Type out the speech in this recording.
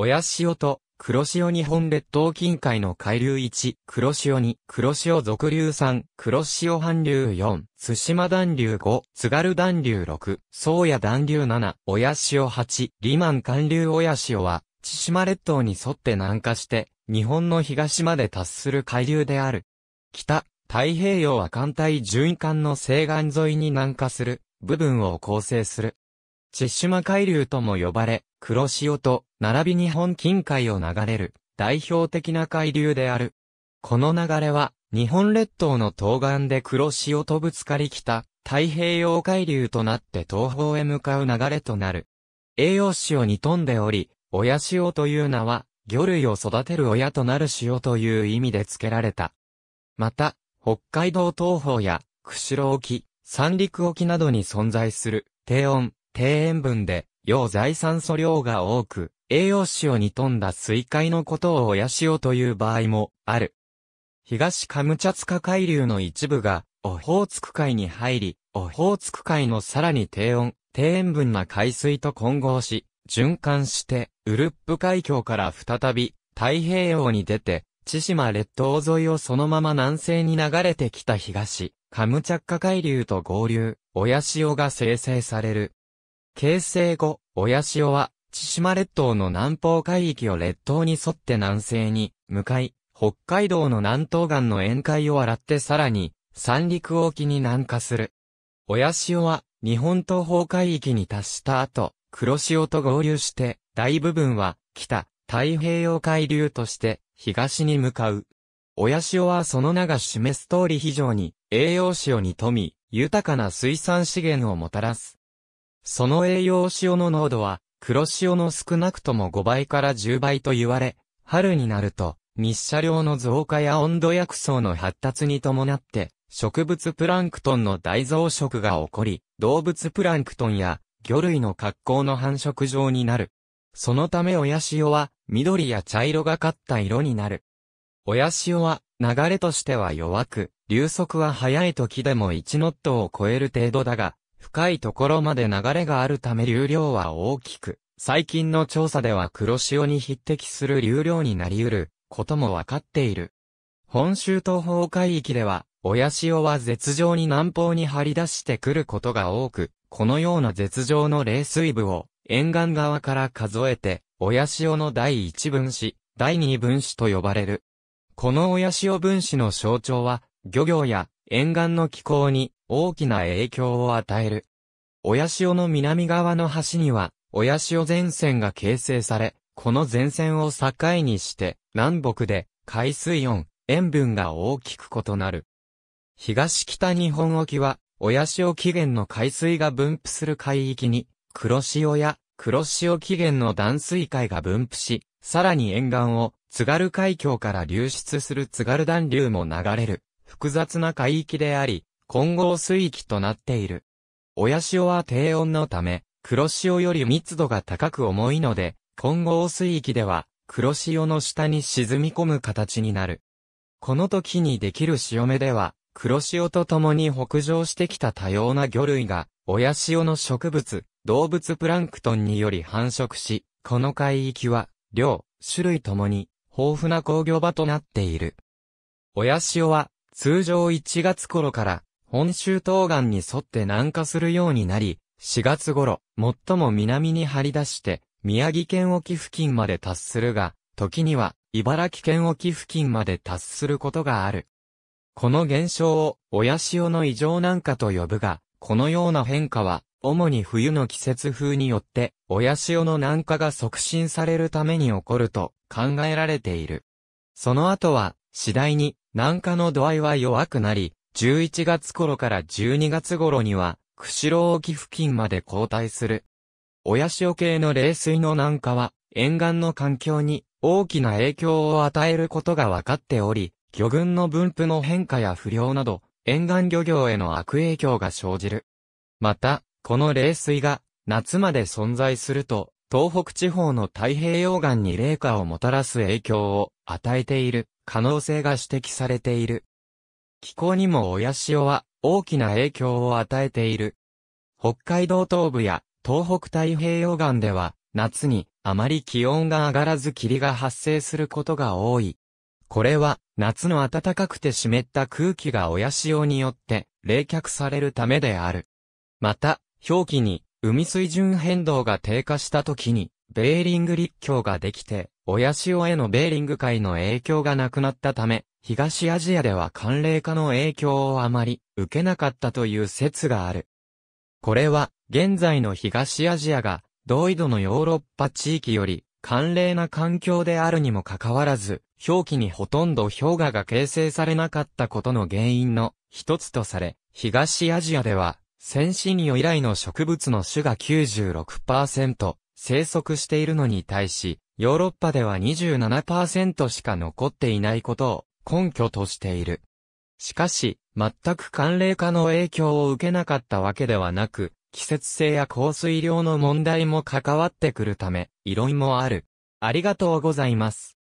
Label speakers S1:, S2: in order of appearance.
S1: 親潮と黒潮日本列島近海の海流1、黒潮2、黒潮続流3、黒潮半流4、津島暖流5、津軽暖流6、宗谷暖流7、親潮8、リマン寒流親潮は、千島列島に沿って南下して、日本の東まで達する海流である。北、太平洋は艦隊位艦の西岸沿いに南下する部分を構成する。千島海流とも呼ばれ、黒潮と並びに本近海を流れる代表的な海流である。この流れは、日本列島の東岸で黒潮とぶつかりた太平洋海流となって東方へ向かう流れとなる。栄養塩に富んでおり、親潮という名は、魚類を育てる親となる潮という意味で付けられた。また、北海道東方や、釧路沖、三陸沖などに存在する、低温、低塩分で、要財産素量が多く、栄養士を煮込んだ水海のことを親潮という場合もある。東カムチャツカ海流の一部が、オホーツク海に入り、オホーツク海のさらに低温、低塩分な海水と混合し、循環して、ウルップ海峡から再び、太平洋に出て、千島列島沿いをそのまま南西に流れてきた東、カムチャッカ海流と合流、親潮が生成される。形成後、親潮は千島列島の南方海域を列島に沿って南西に向かい、北海道の南東岸の沿海を洗ってさらに三陸沖に南下する。親潮は日本東方海域に達した後、黒潮と合流して大部分は北太平洋海流として東に向かう。親潮はその名が示す通り非常に栄養潮に富み、豊かな水産資源をもたらす。その栄養潮の濃度は黒潮の少なくとも5倍から10倍と言われ、春になると、日射量の増加や温度薬草の発達に伴って、植物プランクトンの大増殖が起こり、動物プランクトンや魚類の格好の繁殖場になる。そのため親潮は緑や茶色がかった色になる。親潮は流れとしては弱く、流速は早い時でも1ノットを超える程度だが、深いところまで流れがあるため流量は大きく、最近の調査では黒潮に匹敵する流量になり得ることもわかっている。本州東方海域では、親潮は絶上に南方に張り出してくることが多く、このような絶上の冷水部を沿岸側から数えて、親潮の第一分子、第二分子と呼ばれる。この親潮分子の象徴は、漁業や沿岸の気候に大きな影響を与える。親潮の南側の端には、親潮前線が形成され、この前線を境にして、南北で海水温、塩分が大きく異なる。東北日本沖は、親潮起源の海水が分布する海域に、黒潮や黒潮起源の断水海が分布し、さらに沿岸を津軽海峡から流出する津軽暖流も流れる。複雑な海域であり、混合水域となっている。親潮は低温のため、黒潮より密度が高く重いので、混合水域では、黒潮の下に沈み込む形になる。この時にできる潮目では、黒潮と共に北上してきた多様な魚類が、親潮の植物、動物プランクトンにより繁殖し、この海域は、量、種類ともに、豊富な工業場となっている。親潮は、通常1月頃から本州東岸に沿って南下するようになり、4月頃、最も南に張り出して、宮城県沖付近まで達するが、時には、茨城県沖付近まで達することがある。この現象を、親潮の異常南下と呼ぶが、このような変化は、主に冬の季節風によって、親潮の南下が促進されるために起こると考えられている。その後は、次第に南下の度合いは弱くなり、11月頃から12月頃には、釧路沖付近まで後退する。親潮系の冷水の南下は、沿岸の環境に大きな影響を与えることが分かっており、魚群の分布の変化や不良など、沿岸漁業への悪影響が生じる。また、この冷水が夏まで存在すると、東北地方の太平洋岸に冷夏をもたらす影響を与えている。可能性が指摘されている。気候にも親潮は大きな影響を与えている。北海道東部や東北太平洋岸では夏にあまり気温が上がらず霧が発生することが多い。これは夏の暖かくて湿った空気が親潮によって冷却されるためである。また、表記に海水準変動が低下した時にベーリング立橋ができて親潮へのベーリング海の影響がなくなったため、東アジアでは寒冷化の影響をあまり受けなかったという説がある。これは、現在の東アジアが、同緯度のヨーロッパ地域より、寒冷な環境であるにもかかわらず、表記にほとんど氷河が形成されなかったことの原因の一つとされ、東アジアでは、先進魚以来の植物の種が96%生息しているのに対し、ヨーロッパでは27%しか残っていないことを根拠としている。しかし、全く寒冷化の影響を受けなかったわけではなく、季節性や降水量の問題も関わってくるため、異論もある。ありがとうございます。